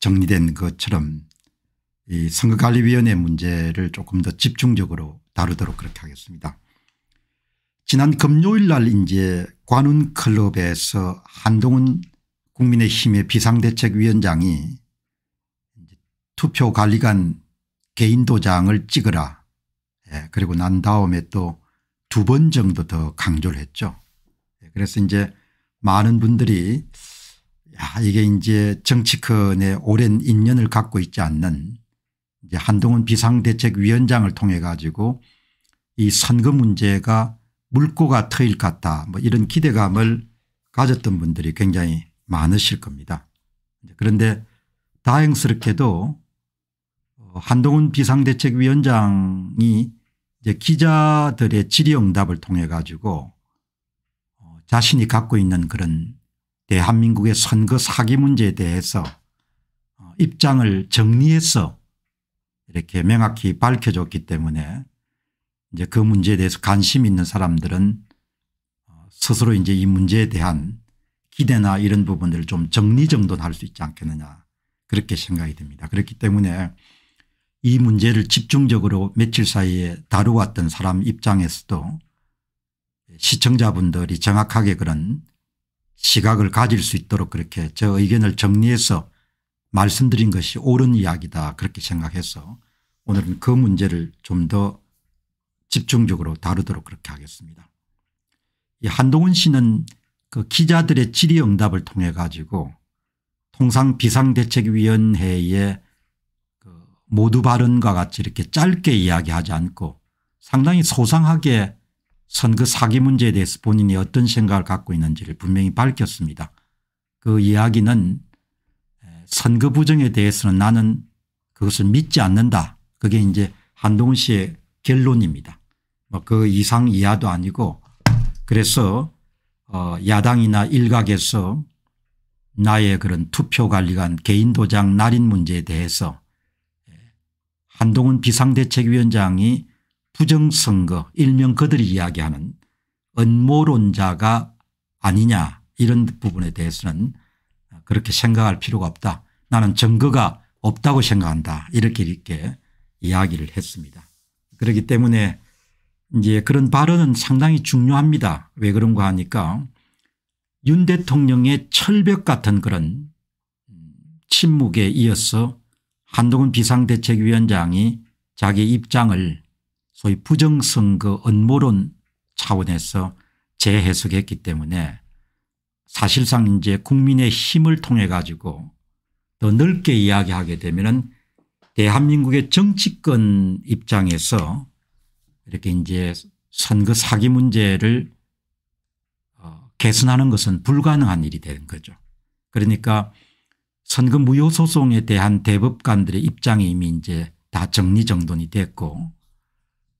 정리된 것처럼 이 선거관리위원회 문제를 조금 더 집중적으로 다루도록 그렇게 하겠습니다. 지난 금요일 날 이제 관훈 클럽에서 한동훈 국민의힘의 비상대책위원장이 투표 관리관 개인 도장을 찍으라. 예, 그리고 난 다음에 또 두 번 정도 더 강조를 했죠. 예, 그래서 이제 많은 분들이 야, 이게 이제 정치권의 오랜 인연을 갖고 있지 않는 이제 한동훈 비상대책위원장을 통해 가지고 이 선거 문제가 물꼬가 트일 것 같다 뭐 이런 기대감을 가졌던 분들이 굉장히 많으실 겁니다. 그런데 다행스럽게도 어, 한동훈 비상대책위원장이 이제 기자들의 질의응답을 통해 가지고 어, 자신이 갖고 있는 그런 대한민국의 선거 사기 문제에 대해서 어, 입장을 정리해서 이렇게 명확히 밝혀줬기 때문에 이제 그 문제에 대해서 관심 있는 사람들은 어, 스스로 이제 이 문제에 대한 기대나 이런 부분들을 좀 정리정돈할 수 있지 않겠느냐 그렇게 생각이 듭니다. 그렇기 때문에 이 문제를 집중적으로 며칠 사이에 다루왔던 사람 입장에서도 시청자분들이 정확하게 그런 시각을 가질 수 있도록 그렇게 저 의견을 정리해서 말씀드린 것이 옳은 이야기다 그렇게 생각해서 오늘은 그 문제를 좀 더 집중적으로 다루도록 그렇게 하겠습니다. 이 한동훈 씨는 그 기자들의 질의응답을 통해 가지고 통상 비상대책위원회의 그 모두 발언과 같이 이렇게 짧게 이야기하지 않고 상당히 소상하게 선거 그 사기 문제에 대해서 본인이 어떤 생각을 갖고 있는지를 분명히 밝혔습니다. 그 이야기는 선거 그 부정에 대해서는 나는 그것을 믿지 않는다. 그게 이제 한동훈 씨의 결론입니다. 뭐 그 이상 이하도 아니고 그래서 어, 야당이나 일각에서 나의 그런 투표 관리관 개인 도장 날인 문제에 대해서 한동훈 비상대책위원장이 부정선거 일명 그들이 이야기하는 언모론자가 아니냐 이런 부분에 대해서는 그렇게 생각할 필요가 없다. 나는 증거가 없다고 생각한다. 이렇게 이렇게 이야기를 했습니다. 그렇기 때문에 이제 그런 발언은 상당히 중요합니다. 왜 그런가 하니까 윤 대통령의 철벽 같은 그런 침묵에 이어서 한동훈 비상대책위원장이 자기 입장을 소위 부정선거 언모론 차원에서 재해석했기 때문에 사실상 이제 국민의 힘을 통해 가지고 더 넓게 이야기하게 되면은 대한민국의 정치권 입장에서 이렇게 이제 선거 사기 문제를 어 개선하는 것은 불가능한 일이 되는 거죠. 그러니까 선거 무효 소송에 대한 대법관들의 입장이 이미 이제 다 정리정돈이 됐고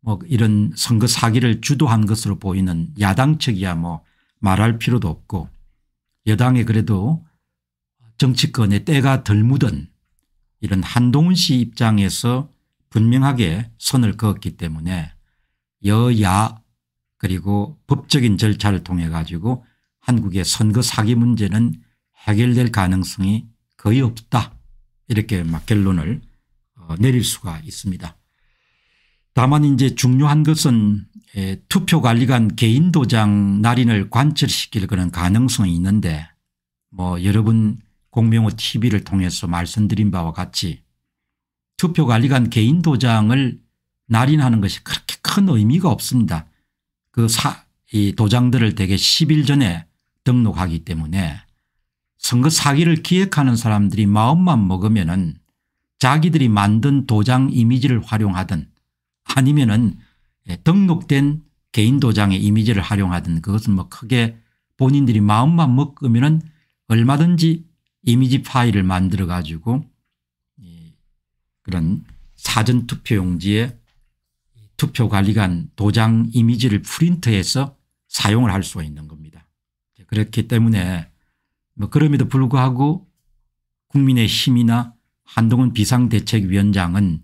뭐 이런 선거 사기를 주도한 것으로 보이는 야당 측이야 뭐 말할 필요도 없고 여당에 그래도 정치권의 때가 덜 묻은 이런 한동훈 씨 입장에서 분명하게 선을 그었기 때문에 여야 그리고 법적인 절차를 통해 가지고 한국의 선거 사기 문제는 해결될 가능성이 거의 없다 이렇게 막 결론을 어, 내릴 수가 있습니다. 다만 이제 중요한 것은 예, 투표관리관 개인도장 날인을 관철시킬 그런 가능성이 있는데 뭐 여러분 공명호 tv를 통해서 말씀드린 바와 같이 투표관리관 개인도장을 날인하는 것이 그렇게 큰 의미가 없습니다. 그 사, 이 도장들을 대개 10일 전에 등록하기 때문에 선거 사기를 기획하는 사람들이 마음만 먹으면 은 자기들이 만든 도장 이미지를 활용하든 아니면은 예, 등록된 개인 도장의 이미지를 활용하든 그것은 뭐 크게 본인들이 마음만 먹으면은 얼마든지 이미지 파일을 만들어 가지고 예, 그런 사전 투표용지에 투표관리관 도장 이미지를 프린트해서 사용을 할수가 있는 겁니다. 그렇기 때문에 뭐 그럼에도 불구하고 국민의힘이나 한동훈 비상대책위원장은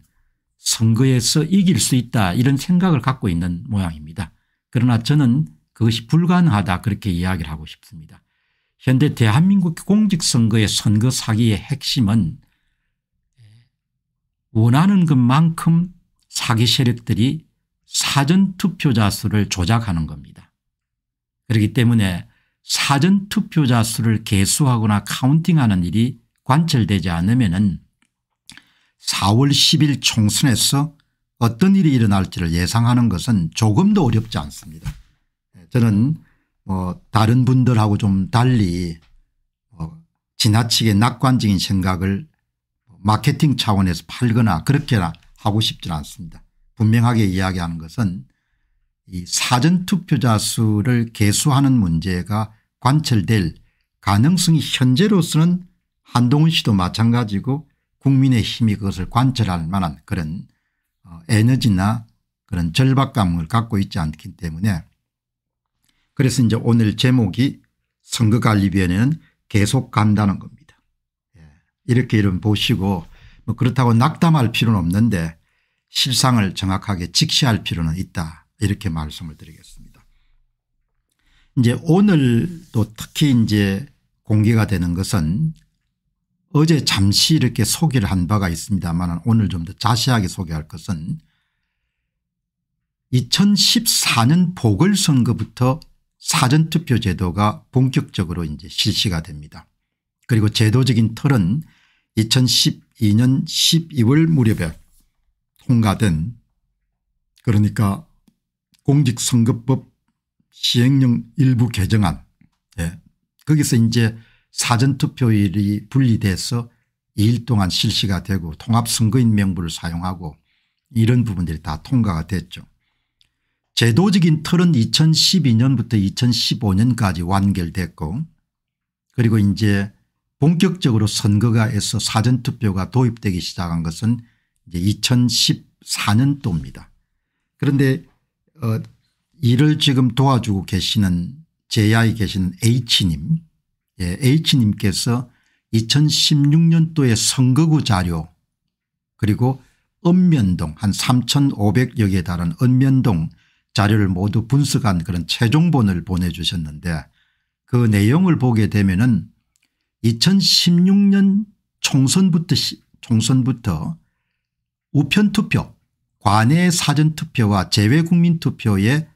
선거에서 이길 수 있다 이런 생각을 갖고 있는 모양입니다. 그러나 저는 그것이 불가능하다 그렇게 이야기를 하고 싶습니다. 현대 대한민국 공직선거의 선거 사기의 핵심은 원하는 것만큼 사기 세력들이 사전투표자 수를 조작하는 겁니다. 그렇기 때문에 사전투표자 수를 개수하거나 카운팅하는 일이 관철되지 않으면 4월 10일 총선에서 어떤 일이 일어날지를 예상하는 것은 조금도 어렵지 않습니다. 네, 저는 뭐 다른 분들하고 좀 달리 뭐 지나치게 낙관적인 생각을 마케팅 차원에서 팔거나 그렇게 하고 싶지 않습니다. 분명하게 이야기하는 것은 이 사전투표자 수를 개수하는 문제가 관철될 가능성이 현재로서는 한동훈 씨도 마찬가지고 국민의 힘이 그것을 관철할 만한 그런 어, 에너지나 그런 절박감을 갖고 있지 않기 때문에 그래서 이제 오늘 제목이 선거관리위원회는 계속 간다는 겁니다. 예, 이렇게 이름 보시고 뭐 그렇다고 낙담할 필요는 없는데 실상을 정확하게 직시할 필요는 있다 이렇게 말씀을 드리겠습니다. 이제 오늘도 특히 이제 공개가 되는 것은 어제 잠시 이렇게 소개를 한 바가 있습니다만 오늘 좀 더 자세하게 소개할 것은 2014년 보궐선거부터 사전투표 제도가 본격적으로 이제 실시가 됩니다. 그리고 제도적인 틀은 2012년 12월 무렵에 통과된 그러니까 공직선거법 시행령 일부 개정안 예. 거기서 이제 사전투표일이 분리돼서 2일 동안 실시가 되고 통합선거인 명부를 사용하고 이런 부분들이 다 통과가 됐죠. 제도적인 틀은 2012년부터 2015년까지 완결됐고 그리고 이제 본격적으로 선거가 에서 사전투표가 도입되기 시작한 것은 이제 2014년도입니다. 그런데 어, 이를 지금 도와주고 계시는 제야에 계신 H님 예, H님께서 2 0 1 6년도에 선거구 자료 그리고 읍면동 한 3500여 개에 달한 읍면동 자료를 모두 분석한 그런 최종본을 보내주셨는데 그 내용을 보게 되면 은 2016년 총선부터 총선부터 우편투표 관내 사전투표와 재외국민투표에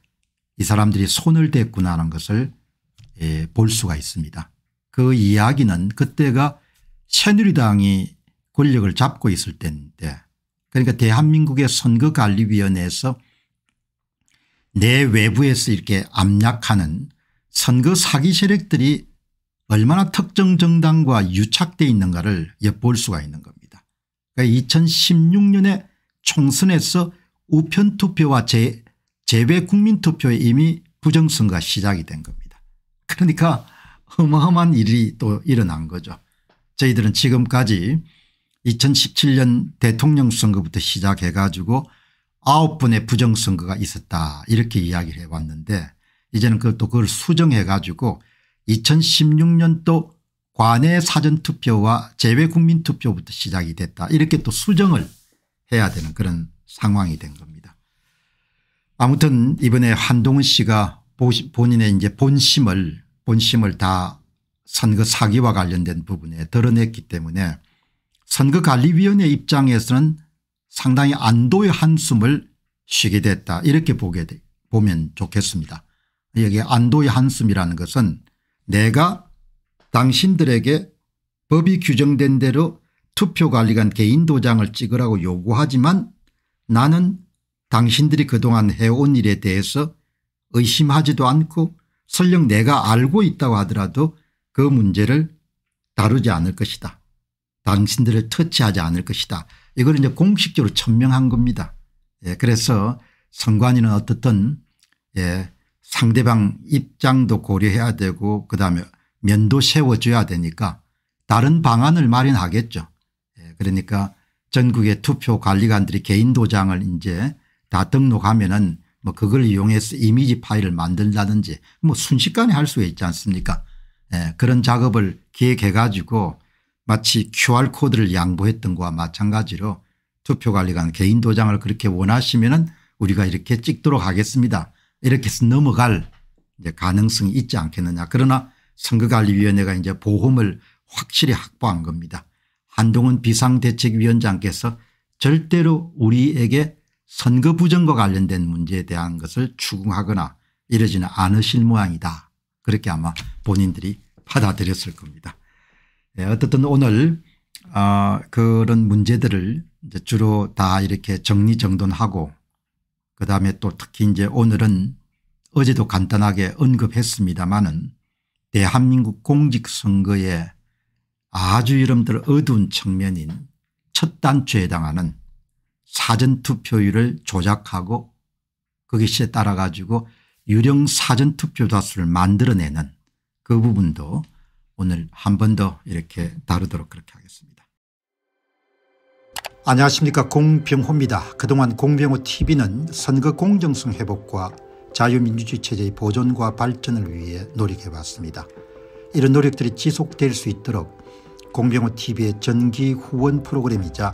이 사람들이 손을 댔구나 하는 것을 예, 볼 수가 있습니다. 그 이야기는 그때가 새누리당이 권력을 잡고 있을 때인데 그러니까 대한민국의 선거관리위원회에서 내 외부에서 이렇게 압력하는 선거 사기 세력들이 얼마나 특정 정당과 유착되어 있는가를 엿볼 수가 있는 겁니다. 그러니까 2016년에 총선에서 우편투표와 재외국민투표에 이미 부정선거가 시작이 된 겁니다. 그러니까 어마어마한 일이 또 일어난 거죠. 저희들은 지금까지 2017년 대통령 선거부터 시작해 가지고 아홉 번의 부정선거가 있었다 이렇게 이야기를 해왔는데 이제는 그걸 또 그걸 수정해 가지고 2016년도 관내 사전투표와 재외국민투표부터 시작이 됐다 이렇게 또 수정을 해야 되는 그런 상황이 된 겁니다. 아무튼 이번에 한동훈 씨가 본인의 이제 본심을 본심을 다 선거 사기와 관련된 부분에 드러냈기 때문에 선거관리위원회 입장에서는 상당히 안도의 한숨을 쉬게 됐다 이렇게 보게 돼, 보면 좋겠습니다. 여기 안도의 한숨이라는 것은 내가 당신들에게 법이 규정된 대로 투표관리관 개인 도장을 찍으라고 요구하지만 나는 당신들이 그동안 해온 일에 대해서 의심하지도 않고 설령 내가 알고 있다고 하더라도 그 문제를 다루지 않을 것이다. 당신들을 터치하지 않을 것이다. 이걸 이제 공식적으로 천명한 겁니다. 예, 그래서 선관위는 어떻든 예, 상대방 입장도 고려해야 되고 그다음에 면도 세워줘야 되니까 다른 방안을 마련하겠죠. 예, 그러니까 전국의 투표 관리관들이 개인 도장을 이제 다 등록하면은 뭐 그걸 이용해서 이미지 파일을 만든다든지 뭐 순식간에 할 수가 있지 않습니까 예, 그런 작업을 기획해 가지고 마치 QR코드를 양보했던 것과 마찬가지로 투표관리관 개인 도장을 그렇게 원하시면 은 우리가 이렇게 찍도록 하겠습니다. 이렇게 해서 넘어갈 이제 가능성이 있지 않겠느냐. 그러나 선거관리위원회가 이제 보험을 확실히 확보한 겁니다. 한동훈 비상대책위원장께서 절대로 우리에게 선거 부정과 관련된 문제에 대한 것을 추궁하거나 이러지는 않으실 모양이다. 그렇게 아마 본인들이 받아들였을 겁니다. 네, 어떻든 오늘 어, 그런 문제들을 주로 다 이렇게 정리정돈하고 그다음에 또 특히 이제 오늘은 어제도 간단하게 언급했습니다마는 대한민국 공직선거의 아주 이름들 어두운 측면인 첫 단추에 해당하는 사전투표율을 조작하고 그것에 따라 가지고 유령 사전투표자수를 만들어내는 그 부분도 오늘 한 번 더 이렇게 다루도록 그렇게 하겠습니다. 안녕하십니까 공병호입니다. 그동안 공병호 tv는 선거 공정성 회복과 자유민주주의 체제의 보존과 발전을 위해 노력해봤습니다. 이런 노력들이 지속될 수 있도록 공병호 tv의 전기 후원 프로그램이자